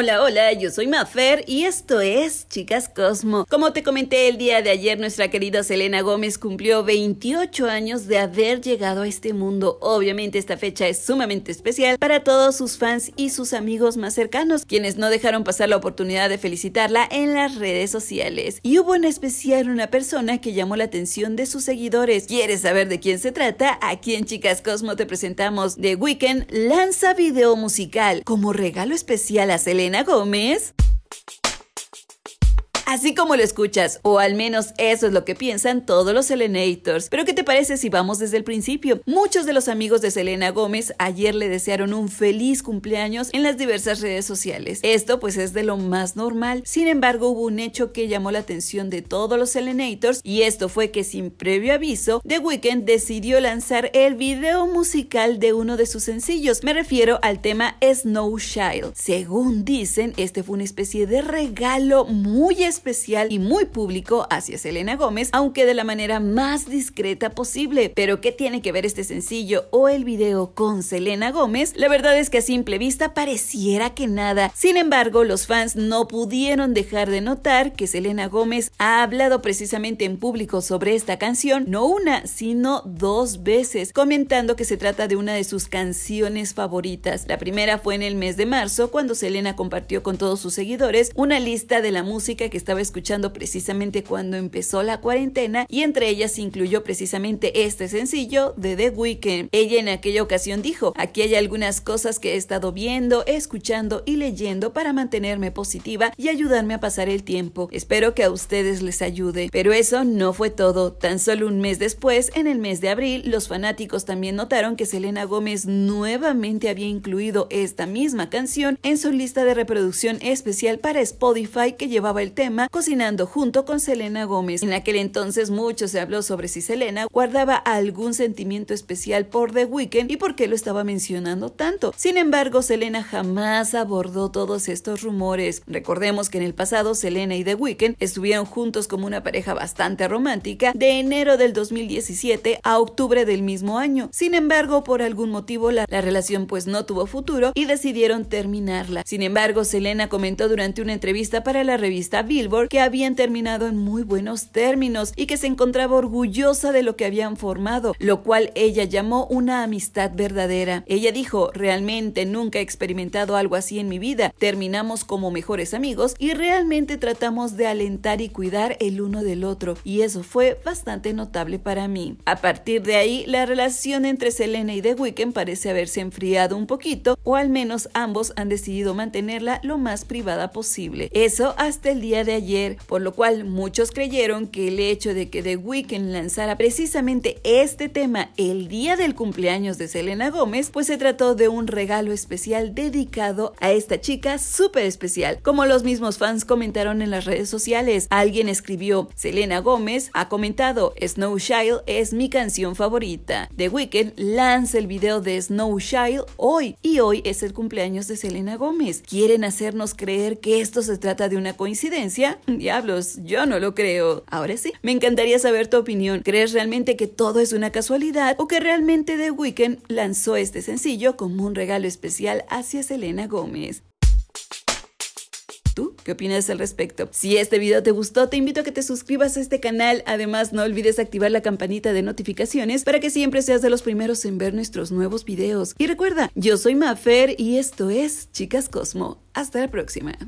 Hola, hola, yo soy Mafer y esto es Chicas Cosmo. Como te comenté el día de ayer, nuestra querida Selena Gómez cumplió 28 años de haber llegado a este mundo. Obviamente esta fecha es sumamente especial para todos sus fans y sus amigos más cercanos, quienes no dejaron pasar la oportunidad de felicitarla en las redes sociales. Y hubo en especial una persona que llamó la atención de sus seguidores. ¿Quieres saber de quién se trata? Aquí en Chicas Cosmo te presentamos The Weeknd lanza video musical como regalo especial a Selena Elena Gómez. Así como lo escuchas, o al menos eso es lo que piensan todos los Selenators. Pero ¿qué te parece si vamos desde el principio? Muchos de los amigos de Selena Gómez ayer le desearon un feliz cumpleaños en las diversas redes sociales. Esto pues es de lo más normal. Sin embargo, hubo un hecho que llamó la atención de todos los Selenators y esto fue que sin previo aviso, The Weeknd decidió lanzar el video musical de uno de sus sencillos. Me refiero al tema Snow Child. Según dicen, este fue una especie de regalo muy especial especial y muy público hacia Selena Gómez, aunque de la manera más discreta posible. Pero ¿qué tiene que ver este sencillo o el video con Selena Gómez? La verdad es que a simple vista pareciera que nada. Sin embargo, los fans no pudieron dejar de notar que Selena Gómez ha hablado precisamente en público sobre esta canción, no una, sino dos veces, comentando que se trata de una de sus canciones favoritas. La primera fue en el mes de marzo, cuando Selena compartió con todos sus seguidores una lista de la música que estaba escuchando precisamente cuando empezó la cuarentena y entre ellas incluyó precisamente este sencillo de The Weeknd. Ella en aquella ocasión dijo, aquí hay algunas cosas que he estado viendo, escuchando y leyendo para mantenerme positiva y ayudarme a pasar el tiempo. Espero que a ustedes les ayude. Pero eso no fue todo. Tan solo un mes después, en el mes de abril, los fanáticos también notaron que Selena Gómez nuevamente había incluido esta misma canción en su lista de reproducción especial para Spotify que llevaba el tema Cocinando junto con Selena Gómez. En aquel entonces mucho se habló sobre si Selena guardaba algún sentimiento especial por The Weeknd y por qué lo estaba mencionando tanto. Sin embargo, Selena jamás abordó todos estos rumores. Recordemos que en el pasado Selena y The Weeknd estuvieron juntos como una pareja bastante romántica de enero del 2017 a octubre del mismo año. Sin embargo, por algún motivo la, la relación pues no tuvo futuro y decidieron terminarla. Sin embargo, Selena comentó durante una entrevista para la revista Bill que habían terminado en muy buenos términos y que se encontraba orgullosa de lo que habían formado, lo cual ella llamó una amistad verdadera. Ella dijo, realmente nunca he experimentado algo así en mi vida, terminamos como mejores amigos y realmente tratamos de alentar y cuidar el uno del otro, y eso fue bastante notable para mí. A partir de ahí, la relación entre Selena y The Weeknd parece haberse enfriado un poquito, o al menos ambos han decidido mantenerla lo más privada posible. Eso hasta el día de ayer, por lo cual muchos creyeron que el hecho de que The Weeknd lanzara precisamente este tema el día del cumpleaños de Selena Gómez, pues se trató de un regalo especial dedicado a esta chica súper especial. Como los mismos fans comentaron en las redes sociales, alguien escribió, Selena Gómez ha comentado, Snow Child es mi canción favorita. The Weeknd lanza el video de Snow Child hoy y hoy es el cumpleaños de Selena Gómez. Quieren hacernos creer que esto se trata de una coincidencia Diablos, yo no lo creo. Ahora sí, me encantaría saber tu opinión. ¿Crees realmente que todo es una casualidad o que realmente The Weeknd lanzó este sencillo como un regalo especial hacia Selena Gómez? ¿Tú qué opinas al respecto? Si este video te gustó, te invito a que te suscribas a este canal. Además, no olvides activar la campanita de notificaciones para que siempre seas de los primeros en ver nuestros nuevos videos. Y recuerda, yo soy Mafer y esto es Chicas Cosmo. Hasta la próxima.